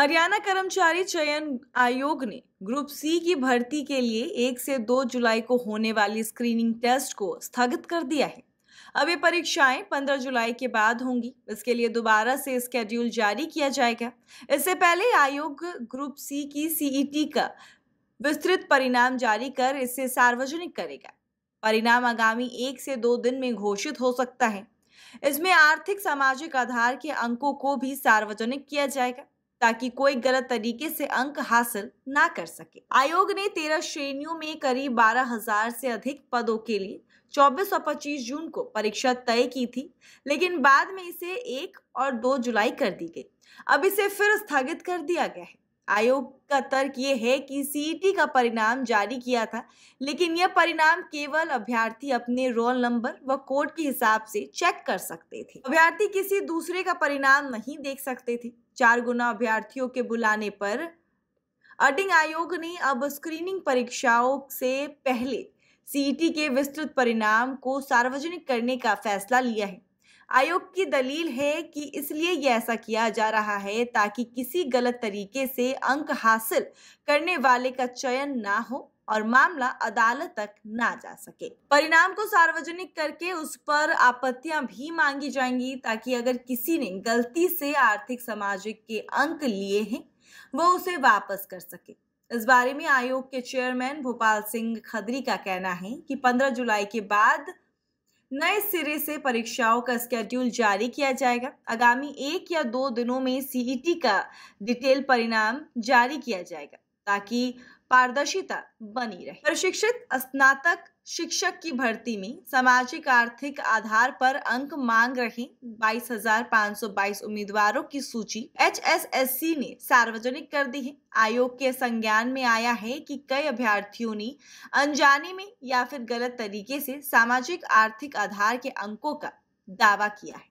हरियाणा कर्मचारी चयन आयोग ने ग्रुप सी की भर्ती के लिए एक से दो जुलाई को होने वाली स्क्रीनिंग टेस्ट को स्थगित कर दिया है अब ये परीक्षाएं 15 जुलाई के बाद होंगी इसके लिए दोबारा से स्केड्यूल जारी किया जाएगा इससे पहले आयोग ग्रुप सी की सीईटी e का विस्तृत परिणाम जारी कर इसे सार्वजनिक करेगा परिणाम आगामी एक से दो दिन में घोषित हो सकता है इसमें आर्थिक सामाजिक आधार के अंकों को भी सार्वजनिक किया जाएगा ताकि कोई गलत तरीके से अंक हासिल ना कर सके आयोग ने तेरह श्रेणियों में करीब बारह हजार से अधिक पदों के लिए 24 और 25 जून को परीक्षा तय की थी लेकिन बाद में इसे एक और दो जुलाई कर दी गई अब इसे फिर स्थगित कर दिया गया है आयोग का तर्क ये है कि सीईटी e का परिणाम जारी किया था लेकिन यह परिणाम केवल अभ्यर्थी अपने रोल नंबर व कोड के हिसाब से चेक कर सकते थे अभ्यर्थी किसी दूसरे का परिणाम नहीं देख सकते थे चार गुना अभ्यर्थियों के बुलाने पर अटिंग आयोग ने अब स्क्रीनिंग परीक्षाओं से पहले सीईटी e के विस्तृत परिणाम को सार्वजनिक करने का फैसला लिया है आयोग की दलील है कि इसलिए यह ऐसा किया जा रहा है ताकि किसी गलत तरीके से अंक हासिल करने वाले का चयन ना हो और मामला अदालत तक ना जा सके परिणाम को सार्वजनिक करके उस पर आपत्तियां भी मांगी जाएंगी ताकि अगर किसी ने गलती से आर्थिक सामाजिक के अंक लिए हैं वो उसे वापस कर सके इस बारे में आयोग के चेयरमैन भोपाल सिंह खदरी का कहना है कि 15 जुलाई के बाद नए सिरे से परीक्षाओं का स्केड्यूल जारी किया जाएगा आगामी एक या दो दिनों में सीईटी e का डिटेल परिणाम जारी किया जाएगा ताकि पारदर्शिता बनी रहे प्रशिक्षित स्नातक शिक्षक की भर्ती में सामाजिक आर्थिक आधार पर अंक मांग रहे 22,522 उम्मीदवारों की सूची एच ने सार्वजनिक कर दी है आयोग के संज्ञान में आया है कि कई अभ्यर्थियों ने अनजाने में या फिर गलत तरीके से सामाजिक आर्थिक आधार के अंकों का दावा किया है